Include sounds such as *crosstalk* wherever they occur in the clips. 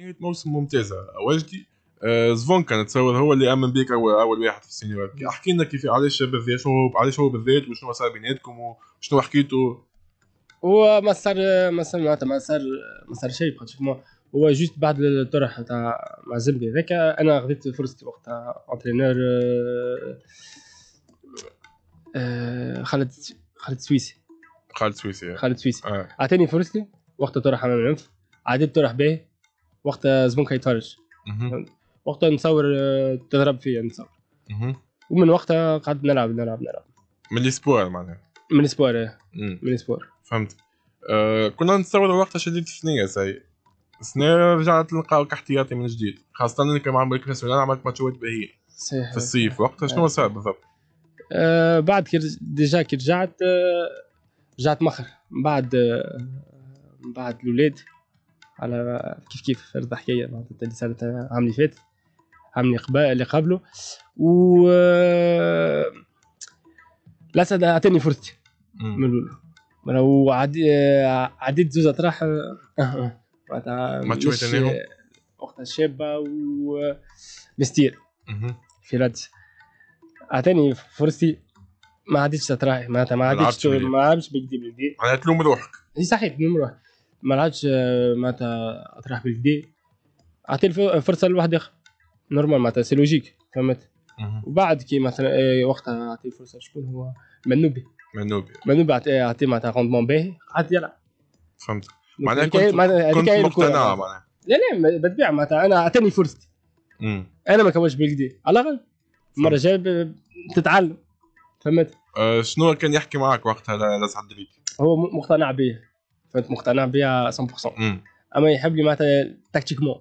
نهايه موسم ممتازه واجدي آه، كان نتصور هو اللي امن بيك اول اول واحد في السينما احكي لنا كيف علاش بالذات شنو علاش هو بالذات وشنو صار بيناتكم وشنو حكيتوا هو ما صار ما صار معناتها ما صار ما صار شيء هو جوست بعد الطرح تاع مع زمبي هذاك انا خذيت فرصتي وقتها انترينور خالد خالد سويسي خالد سويسي خالد سويسي آه. اعطاني فرصتي وقتها طرح امام العنف عادت طرح به وقتها زبونكا يتفرج وقتها نصور آه، تضرب فيا نصور ومن وقتها قعدت نلعب نلعب نلعب من الاسبوع معناها من الاسبوع إيه. من الاسبوع فهمت أه كنا نتصور وقتها شديد ثنية سي سنة رجعت نلقاوك احتياطي من جديد خاصة انك مع في ناسيونال عملت ماتشات باهية في الصيف وقتها شنو صار بالضبط؟ أه بعد كي ديجا كي رجعت أه رجعت مخر من بعد آه، من بعد الاولاد على كيف كيف الضحكية حكايه معناتها السنه العام اللي فات العام اللي قبله و الاسد اعطاني فرصتي من الاولى راهو عديت زوز اطراح معناتها أه، ماتش أه. وقتها شابه مستير في رد اعطاني فرصتي ما عديتش اطراحي معناتها ما عديتش ما عادش بيكدي بلدي معناتها تلوم روحك صحيح تلوم روحك ما عادش آه، معناتها اطرح بالكدا اعطي فرصه لواحد اخر نورمال معناتها سي لوجيك فهمت وبعد كي مثلا آه، وقتها اعطي الفرصه شكون هو منوبي منوبي منوبي اعطي آه، معناتها روندمون باهي قعد يلعب فهمت معناها كنت, كنت مقتنع معناها لا لا بالطبيعه معناتها انا اعطيني فرصتي انا ما كملتش بالكدي على الاقل المره الجايه تتعلم فهمت أه شنو كان يحكي معك وقتها لسعد دريك هو مقتنع بيه فهمت مقتنع بها 100% مم. اما يحب لي معناتها تكتيكمون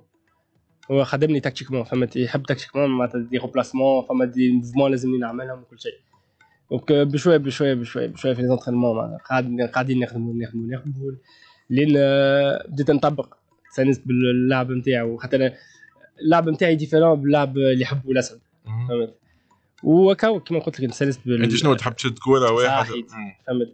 هو خدمني تكتيكمون فهمت يحب تكتيكمون معناتها دي غوبلاسمون فما دي موفمون لازم نعملهم وكل شيء دونك euh, بشويه بشويه بشويه بشويه في ليزونترينمون معناتها قاعدين قاعدين نخدموا نخدموا نخدموا لين آه، بديت نطبق تستانست باللعب نتاعو خاطر اللعب نتاعي ديفيرون باللعب اللي يحبه الاسد فهمت وكا كيما قلت لك نستانست بال انت شنو تحب تشد كوره واحد فهمت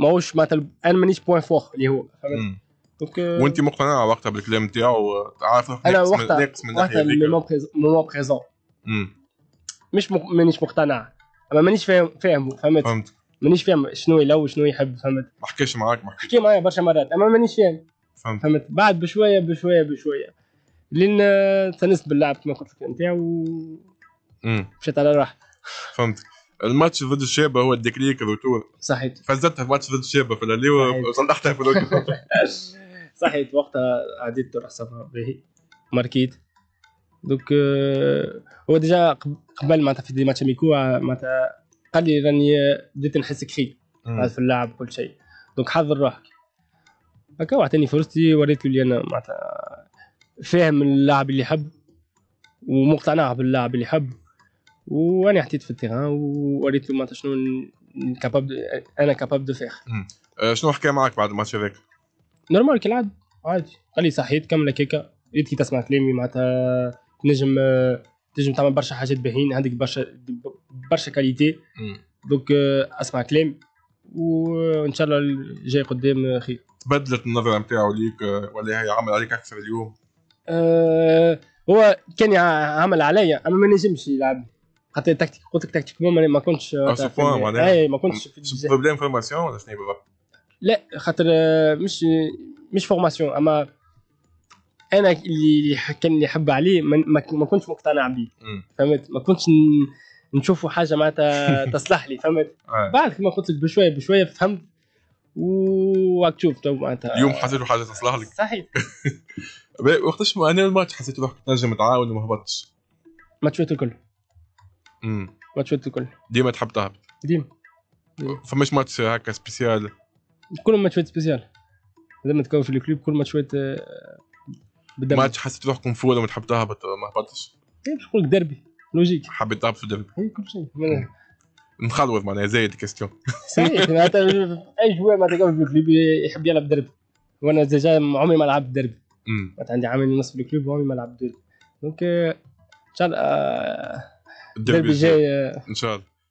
ماهوش مثلا انا مانيش بوان فور اللي هو دونك وانت مقتنعه وقتها بالكلام نتاعو عارف انا وقتها من وقتها مومون بريزون مش مانيش مقتنع اما مانيش فاهم فاهم فهمت فهمت مانيش فاهم شنو يلو شنو يحب فهمت ما حكاش معاك ما حكاش حكي معايا برشا مرات اما مانيش فاهم فهمت فهمت بعد بشويه بشويه بشويه لين آه، تنست باللعب كما قلت لك نتاعو مشيت على راحتي فهمتك الماتش ضد الشابه هو الديكليك الرتور صحيح فزتها في ماتش ضد الشابه في الليو وصلحتها في الوقت *laughs* صحيح وقتها عديت حسابها باهي ماركيت دوك آه، هو ديجا قبل معناتها في دي ماتش ميكو آه، معناتها قال لي راني بديت نحس كفيك في اللعب كل شيء دونك حضر روحك هكا وعطاني فرصتي وريت له اللي انا معناتها فاهم اللاعب اللي يحب ومقتنع باللاعب اللي يحب وانا حطيت في التيران ووريت له معناتها شنو كاباب انا كاباب دو فيغ شنو حكى معك بعد الماتش هذاك؟ نورمال كالعاد عادي قال لي صحيت كمل هكاكا كي تسمع كلامي معناتها تنجم آه، تنجم تعمل برشا حاجات باهيين عندك برشا برشا كاليتي آه، دوك اسمع كلام وان شاء الله الجاي قدام آه، خير تبدلت النظره نتاعو ليك ولا هي عمل عليك اكثر اليوم؟ أه هو كان عمل عليا اما ما نجمش يلعب حتى تكتيك قلت لك تكتيك ما كنتش آه، آه، اي ما كنتش في بروبليم فورماسيون ولا شنو بالضبط؟ لا خاطر آه، مش مش فورماسيون اما انا اللي كان اللي حب عليه ما كنتش مقتنع به فهمت ما كنتش نشوفوا حاجه معناتها *laughs* تصلح لي فهمت بعد كما قلت لك بشويه بشويه فهمت وراك تشوف تو معناتها اليوم حسيت حاجه تصلح لك صحيح *laughs* وقتاش انا الماتش حسيت روحك تنجم تعاون وما هبطتش ماتشات الكل ماتشات الكل ديما تحب تهبط ديما فماش ماتش هكا سبيسيال كلهم ماتشات سبيسيال لما تكون في الكلوب كل ماتشات آه، بالدم ماتش حسيت روحكم فول ما تحب تهبط ما هبطتش إيه، باش نقول لك دربي لوجيك حبيت تهبط في الدربي اي كل شيء مخلوط معناها زايد كيستيون *laughs* يعني *laughs* اي معناتها اي تلقاه معناتها قبل يحب يلعب دربي وانا ديجا عمري ما لعبت دربي معناتها عندي عامين ونص في الكلوب وعمري ما لعبت دربي دونك ان شاء الله آه، الديربي الجاي آه. ان شاء الله